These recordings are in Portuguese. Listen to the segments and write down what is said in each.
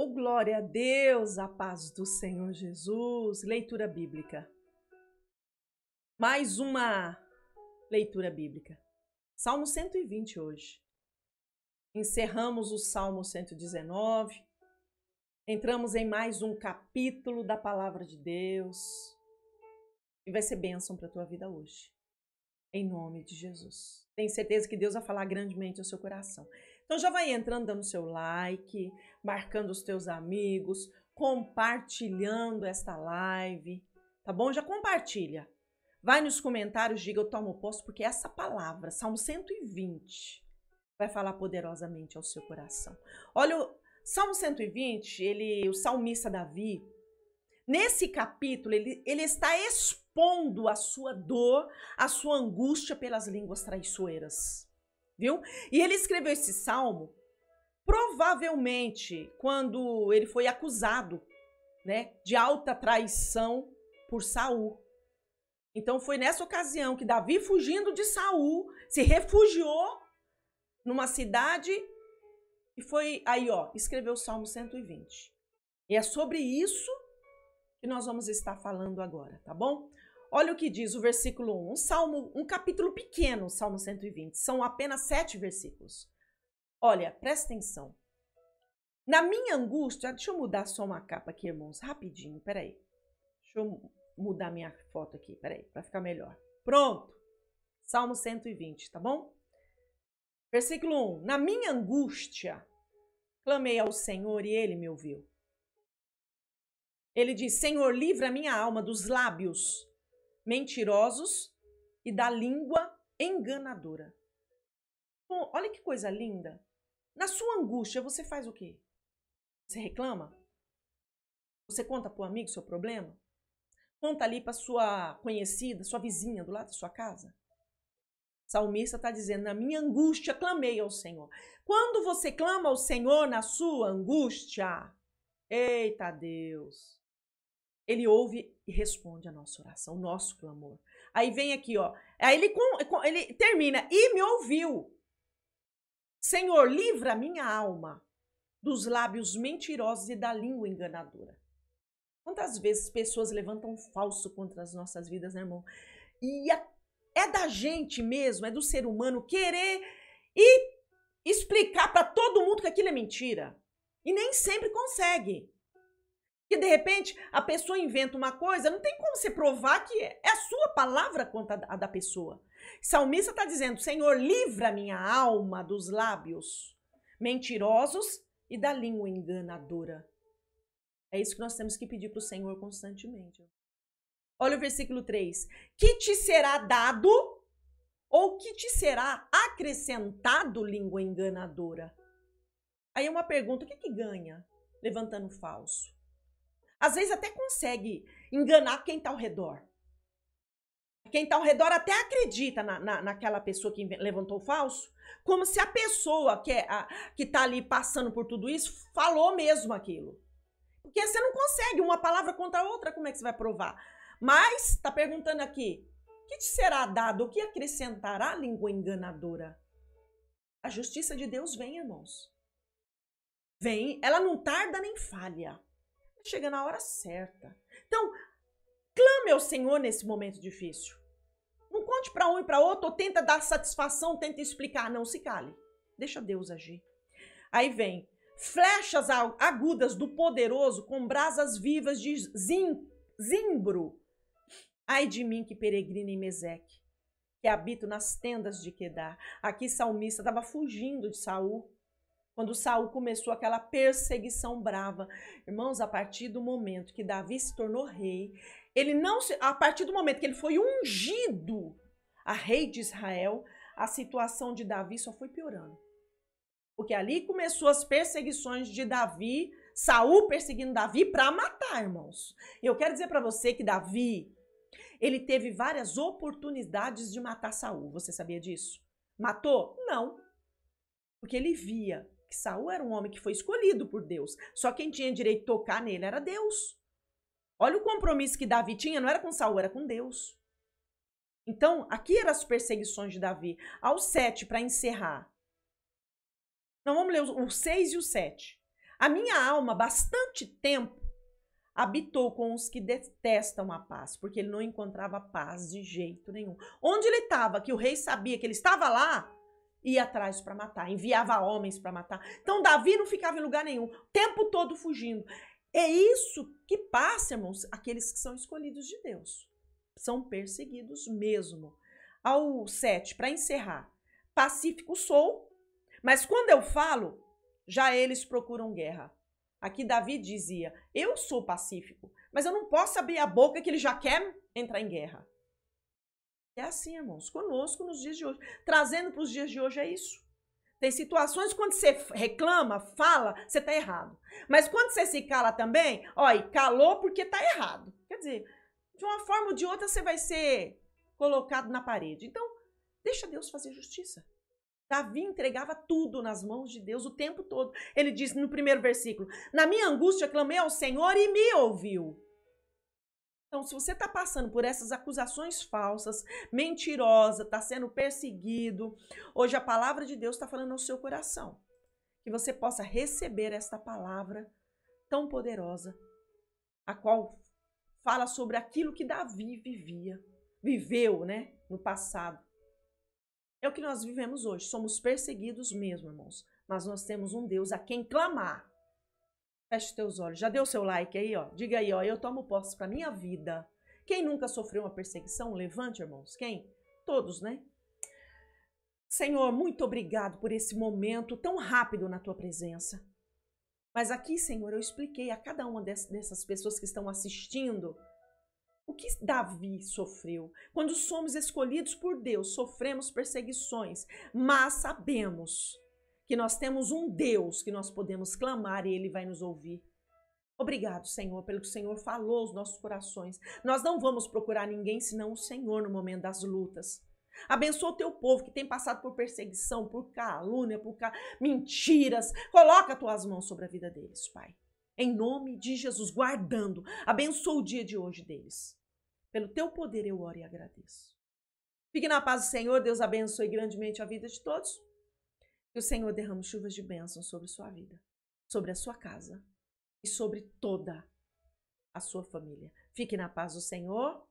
Oh, glória a Deus, a paz do Senhor Jesus. Leitura bíblica. Mais uma leitura bíblica. Salmo 120 hoje. Encerramos o Salmo 119. Entramos em mais um capítulo da palavra de Deus. E vai ser bênção para a tua vida hoje. Em nome de Jesus. Tenho certeza que Deus vai falar grandemente ao seu coração. Então já vai entrando dando seu like, marcando os teus amigos, compartilhando esta live, tá bom? Já compartilha. Vai nos comentários, diga eu tomo posse porque essa palavra, Salmo 120, vai falar poderosamente ao seu coração. Olha, o Salmo 120, ele, o salmista Davi, nesse capítulo, ele, ele está expondo a sua dor, a sua angústia pelas línguas traiçoeiras viu? E ele escreveu esse salmo provavelmente quando ele foi acusado, né, de alta traição por Saul. Então foi nessa ocasião que Davi, fugindo de Saul, se refugiou numa cidade e foi aí, ó, escreveu o Salmo 120. E é sobre isso que nós vamos estar falando agora, tá bom? Olha o que diz o versículo 1, um salmo, um capítulo pequeno, Salmo 120. São apenas sete versículos. Olha, presta atenção. Na minha angústia, deixa eu mudar só uma capa aqui, irmãos, rapidinho, peraí. Deixa eu mudar minha foto aqui, peraí, para ficar melhor. Pronto. Salmo 120, tá bom? Versículo 1. Na minha angústia, clamei ao Senhor e ele me ouviu. Ele diz: Senhor, livra minha alma dos lábios mentirosos e da língua enganadora. Bom, olha que coisa linda. Na sua angústia, você faz o quê? Você reclama? Você conta para o amigo seu problema? Conta ali para sua conhecida, sua vizinha do lado da sua casa? Salmista está dizendo: Na minha angústia clamei ao Senhor. Quando você clama ao Senhor na sua angústia, eita Deus, ele ouve e responde a nossa oração, o nosso clamor. Aí vem aqui, ó. Aí ele, ele termina, e me ouviu. Senhor, livra minha alma dos lábios mentirosos e da língua enganadora. Quantas vezes pessoas levantam falso contra as nossas vidas, né, irmão? E é da gente mesmo, é do ser humano querer e explicar para todo mundo que aquilo é mentira. E nem sempre consegue. E de repente a pessoa inventa uma coisa, não tem como você provar que é a sua palavra contra a da pessoa. Salmista está dizendo: Senhor, livra minha alma dos lábios mentirosos e da língua enganadora. É isso que nós temos que pedir para o Senhor constantemente. Olha o versículo 3: Que te será dado ou que te será acrescentado língua enganadora? Aí é uma pergunta: o que, que ganha levantando falso? Às vezes até consegue enganar quem está ao redor. Quem está ao redor até acredita na, na, naquela pessoa que levantou o falso, como se a pessoa que é, está ali passando por tudo isso falou mesmo aquilo. Porque você não consegue uma palavra contra a outra, como é que você vai provar? Mas, está perguntando aqui, que te será dado? O que acrescentará a língua enganadora? A justiça de Deus vem, irmãos. Vem, ela não tarda nem falha chega na hora certa. Então, clame ao Senhor nesse momento difícil. Não conte para um e para outro, ou tenta dar satisfação, tenta explicar. Não se cale. Deixa Deus agir. Aí vem flechas agudas do poderoso com brasas vivas de zim zimbro. Ai de mim que peregrina em Meseque, que habito nas tendas de Quedar. Aqui salmista estava fugindo de Saul quando Saul começou aquela perseguição brava. Irmãos, a partir do momento que Davi se tornou rei, ele não se, a partir do momento que ele foi ungido a rei de Israel, a situação de Davi só foi piorando. Porque ali começou as perseguições de Davi, Saul perseguindo Davi para matar, irmãos. E eu quero dizer para você que Davi, ele teve várias oportunidades de matar Saul. Você sabia disso? Matou? Não. Porque ele via que Saul era um homem que foi escolhido por Deus. Só quem tinha direito de tocar nele era Deus. Olha o compromisso que Davi tinha, não era com Saul, era com Deus. Então, aqui eram as perseguições de Davi. Ao 7, para encerrar. Então, vamos ler o 6 e o 7. A minha alma, bastante tempo, habitou com os que detestam a paz, porque ele não encontrava paz de jeito nenhum. Onde ele estava, que o rei sabia que ele estava lá, ia atrás para matar, enviava homens para matar. Então Davi não ficava em lugar nenhum, o tempo todo fugindo. É isso que passa, irmãos, aqueles que são escolhidos de Deus. São perseguidos mesmo. Ao 7, para encerrar. Pacífico sou, mas quando eu falo, já eles procuram guerra. Aqui Davi dizia: Eu sou pacífico, mas eu não posso abrir a boca que ele já quer entrar em guerra. É assim, irmãos, conosco nos dias de hoje. Trazendo para os dias de hoje é isso. Tem situações quando você reclama, fala, você está errado. Mas quando você se cala também, olha, calou porque está errado. Quer dizer, de uma forma ou de outra você vai ser colocado na parede. Então, deixa Deus fazer justiça. Davi entregava tudo nas mãos de Deus o tempo todo. Ele diz no primeiro versículo: Na minha angústia clamei ao Senhor e me ouviu. Então, se você está passando por essas acusações falsas, mentirosa, está sendo perseguido, hoje a palavra de Deus está falando ao seu coração. Que você possa receber esta palavra tão poderosa, a qual fala sobre aquilo que Davi vivia, viveu, né, no passado. É o que nós vivemos hoje. Somos perseguidos mesmo, irmãos. Mas nós temos um Deus a quem clamar Feche os teus olhos. Já deu seu like aí, ó. Diga aí, ó, eu tomo posse para minha vida. Quem nunca sofreu uma perseguição, levante, irmãos. Quem? Todos, né? Senhor, muito obrigado por esse momento tão rápido na tua presença. Mas aqui, Senhor, eu expliquei a cada uma dessas pessoas que estão assistindo o que Davi sofreu. Quando somos escolhidos por Deus, sofremos perseguições, mas sabemos que nós temos um Deus que nós podemos clamar e Ele vai nos ouvir. Obrigado, Senhor, pelo que o Senhor falou aos nossos corações. Nós não vamos procurar ninguém senão o Senhor no momento das lutas. Abençoa o teu povo que tem passado por perseguição, por calúnia, por cal... mentiras. Coloca tuas mãos sobre a vida deles, Pai. Em nome de Jesus, guardando. Abençoa o dia de hoje deles. Pelo teu poder eu oro e agradeço. Fique na paz do Senhor. Deus abençoe grandemente a vida de todos. Que o Senhor derrame chuvas de bênção sobre sua vida, sobre a sua casa e sobre toda a sua família. Fique na paz do Senhor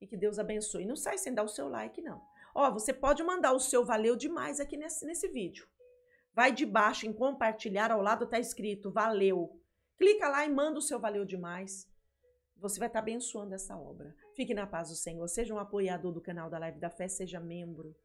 e que Deus abençoe. Não sai sem dar o seu like, não. Ó, você pode mandar o seu valeu demais aqui nesse, nesse vídeo. Vai de baixo em compartilhar, ao lado tá escrito valeu. Clica lá e manda o seu valeu demais. Você vai estar tá abençoando essa obra. Fique na paz do Senhor. Seja um apoiador do canal da Live da Fé, seja membro.